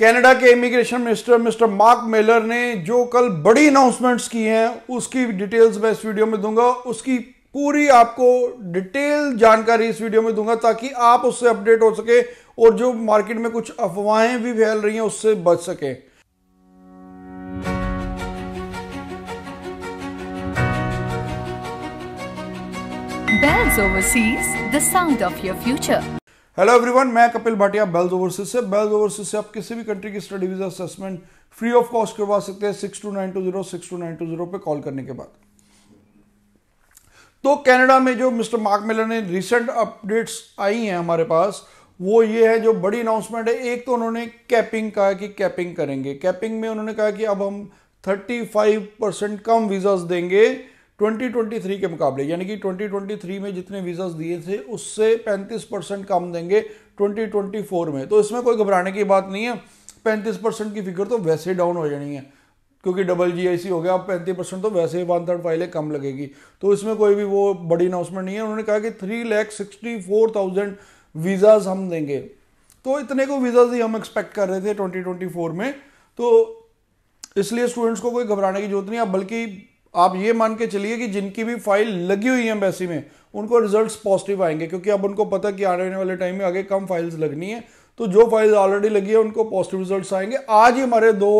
Canada के immigration minister mister Mark Miller ने जो कल बड़ी अनाउंसमेंट्स की हैं उसकी डिटेल्स मैं इस वीडियो में दूंगा उसकी पूरी आपको डिटेल जानकारी इस वीडियो में दूंगा ताकि आप उससे अपडेट हो सके और जो मार्केट में कुछ अफवाहें भी फैल रही हैं उससे बच सके Bells Overseas, the sound of your future. Hello everyone मैं कपिल भाटिया बेल्स ओवरसीज से बेल्स ओवरसीज से आप किसी भी कंट्री की study visa assessment free of cost करवा सकते हैं six two nine two zero six two nine two zero पे कॉल करने के बाद तो कनाडा में जो मिस्टर मार्क मिलर ने रिसेंट अपडेट्स आई हैं हमारे पास वो ये है जो बड़ी अनाउंसमेंट है एक तो उन्होंने कैपिंग कहा कि कैपिंग करेंगे कैपिंग में उन्होंने कहा कि अब हम थर्टी फाइव परसेंट कम वीज़ाज देंगे 2023 के मुकाबले यानी कि 2023 में जितने वीज़ाज दिए थे उससे 35 परसेंट कम देंगे 2024 में तो इसमें कोई घबराने की बात नहीं है 35 परसेंट की फिगर तो वैसे डाउन हो जानी है क्योंकि डबल जी हो गया अब पैंतीस परसेंट तो वैसे ही वन थर्ड फाइलें कम लगेगी तो इसमें कोई भी वो बड़ी अनाउंसमेंट नहीं है उन्होंने कहा कि three lakh sixty four thousand visas हम देंगे तो इतने को वीज़ाज ही हम एक्सपेक्ट कर रहे थे फोर में तो इसलिए स्टूडेंट्स को कोई घबराने की जरूरत नहीं है बल्कि आप ये मान के चलिए कि जिनकी भी फाइल लगी हुई है एम्बेसी में उनको रिजल्ट्स पॉजिटिव आएंगे क्योंकि अब उनको पता कि आने वाले टाइम में आगे कम फाइल्स लगनी है तो जो फाइल्स ऑलरेडी लगी है उनको पॉजिटिव रिजल्ट्स आएंगे आज ही हमारे दो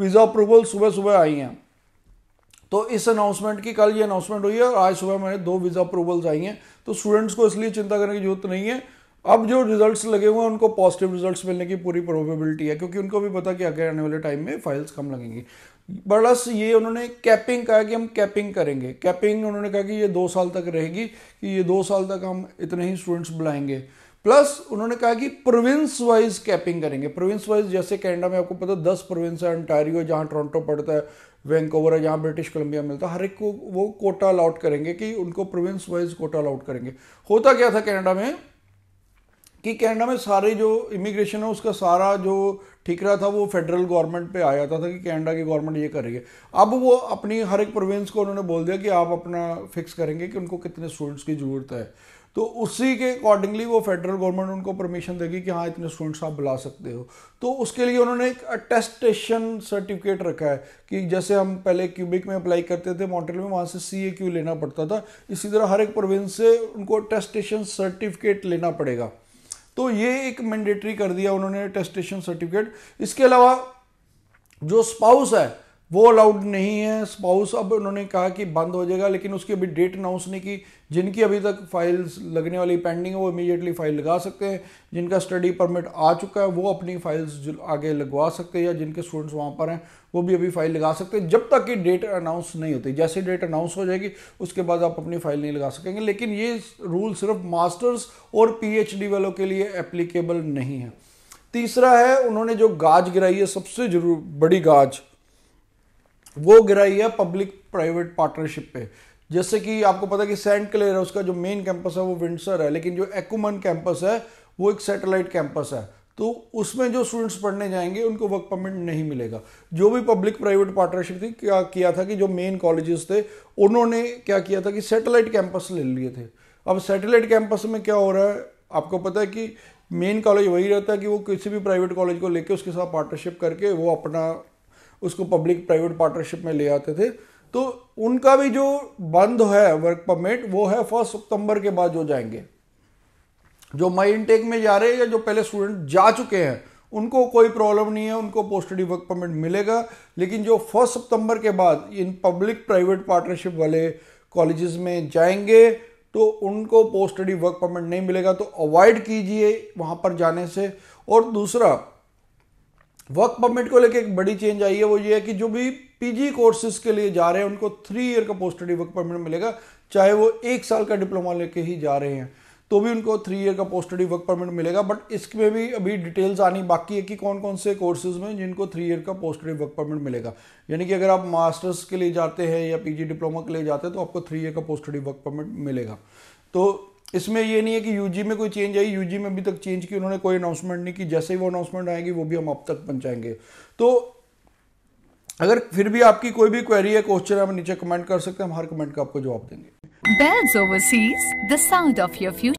वीज़ा अप्रूवल सुबह सुबह आई हैं तो इस अनाउंसमेंट की कल ये अनाउंसमेंट हुई है और आज सुबह हमारे दो वीज़ा अप्रूवल्स आई हैं तो स्टूडेंट्स को इसलिए चिंता करने की जरूरत नहीं है अब जो रिजल्ट्स लगे हुए हैं उनको पॉजिटिव रिजल्ट्स मिलने की पूरी प्रोबेबिलिटी है क्योंकि उनको भी पता कि आगे आने वाले टाइम में फाइल्स कम लगेंगी प्लस ये उन्होंने कैपिंग कहा कि हम कैपिंग करेंगे कैपिंग उन्होंने कहा कि ये दो साल तक रहेगी कि ये दो साल तक हम इतने ही स्टूडेंट्स बुलाएंगे प्लस उन्होंने कहा कि प्रोविंस वाइज कैपिंग करेंगे प्रोविंस वाइज जैसे कनाडा में आपको पता है दस प्रोविंस है अंटारियो जहाँ टोरंटो पड़ता है वैंकोवर है जहाँ ब्रिटिश कोलंबिया मिलता है हर एक को वो कोटा अलाउट करेंगे कि उनको प्रोविंस वाइज कोटा अलाउट करेंगे होता क्या था कनाडा में कि कनाडा में सारे जो इमिग्रेशन है उसका सारा जो ठीकरा था वो फेडरल गवर्नमेंट पे आ जाता था कि कनाडा की गवर्नमेंट ये करेगी अब वो अपनी हर एक प्रोविंस को उन्होंने बोल दिया कि आप अपना फिक्स करेंगे कि उनको कितने स्टूडेंट्स की ज़रूरत है तो उसी के अकॉर्डिंगली वो फेडरल गवर्नमेंट उनको परमिशन देगी कि हाँ इतने स्टूडेंट्स आप बुला सकते हो तो उसके लिए उन्होंने एक अटेस्टेशन सर्टिफिकेट रखा है कि जैसे हम पहले क्यूबिक में अप्लाई करते थे मॉन्ट्रियल में वहाँ से सी ए क्यू लेना पड़ता था इसी तरह हर एक प्रोविंस से उनको अटेस्टेशन सर्टिफिकेट लेना पड़ेगा तो ये एक मैंडेटरी कर दिया उन्होंने टेस्टेशन सर्टिफिकेट इसके अलावा जो स्पाउस है वो अलाउड नहीं है स्पाउस अब उन्होंने कहा कि बंद हो जाएगा लेकिन उसकी अभी डेट अनाउंस नहीं की जिनकी अभी तक फाइल्स लगने वाली पेंडिंग है वो इमीडिएटली फाइल लगा सकते हैं जिनका स्टडी परमिट आ चुका है वो अपनी फाइल्स आगे लगवा सकते हैं या जिनके स्टूडेंट्स वहाँ पर हैं वो भी अभी फाइल लगा सकते हैं जब तक कि डेट अनाउंस नहीं होती जैसे डेट अनाउंस हो जाएगी उसके बाद आप अपनी फाइल नहीं लगा सकेंगे लेकिन ये रूल सिर्फ मास्टर्स और पी वालों के लिए एप्लीकेबल नहीं है तीसरा है उन्होंने जो गाज गिराई है सबसे जरूर बड़ी गाज वो गिराई है पब्लिक प्राइवेट पार्टनरशिप पे जैसे कि आपको पता है कि सेंट क्लेयर है उसका जो मेन कैंपस है वो विंडसर है लेकिन जो एक्मन कैंपस है वो एक सैटेलाइट कैंपस है तो उसमें जो स्टूडेंट्स पढ़ने जाएंगे उनको वर्क परमिट नहीं मिलेगा जो भी पब्लिक प्राइवेट पार्टनरशिप थी क्या किया था कि जो मेन कॉलेजेस थे उन्होंने क्या किया था कि सैटेलाइट कैंपस ले लिए थे अब सैटेलाइट कैंपस में क्या हो रहा है आपको पता है कि मेन कॉलेज वही रहता है कि वो किसी भी प्राइवेट कॉलेज को लेकर उसके साथ पार्टनरशिप करके वो अपना उसको पब्लिक प्राइवेट पार्टनरशिप में ले आते थे तो उनका भी जो बंद है वर्क परमिट वो है फर्स्ट सितंबर के बाद जो जाएंगे जो माई इनटेक में जा रहे हैं या जो पहले स्टूडेंट जा चुके हैं उनको कोई प्रॉब्लम नहीं है उनको पोस्ट स्टडी वर्क परमिट मिलेगा लेकिन जो फर्स्ट सितंबर के बाद इन पब्लिक प्राइवेट पार्टनरशिप वाले कॉलेजेस में जाएंगे तो उनको पोस्टडी वर्क परमिट नहीं मिलेगा तो अवॉइड कीजिए वहाँ पर जाने से और दूसरा वर्क परमिट को लेकर एक बड़ी चेंज आई है वो ये है कि जो भी पीजी कोर्सेज के लिए जा रहे हैं उनको थ्री ईयर का पोस्ट स्टडी वर्क परमिट मिलेगा चाहे वो एक साल का डिप्लोमा लेके ही जा रहे हैं तो भी उनको थ्री ईयर का पोस्ट स्टडी वर्क परमिट मिलेगा बट इसमें भी अभी डिटेल्स आनी बाकी है कि कौन कौन से कोर्सेज में जिनको थ्री ईयर का पोस्ट स्टडी वर्क परमिट मिलेगा यानी कि अगर आप मास्टर्स के लिए जाते हैं या पीजी डिप्लोमा के लिए जाते हैं तो आपको थ्री ईयर का पोस्ट स्टडी वर्क परमिट मिलेगा तो इसमें ये नहीं है कि यूजी में कोई चेंज आई यूजी में अभी तक चेंज की उन्होंने कोई अनाउंसमेंट नहीं की जैसे ही वो अनाउंसमेंट आएगी वो भी हम अब तक पहुंचाएंगे तो अगर फिर भी आपकी कोई भी क्वेरी है क्वेश्चन है नीचे कमेंट कर सकते हैं हम हर कमेंट का आपको जवाब देंगे Bells Overseas the sound of your future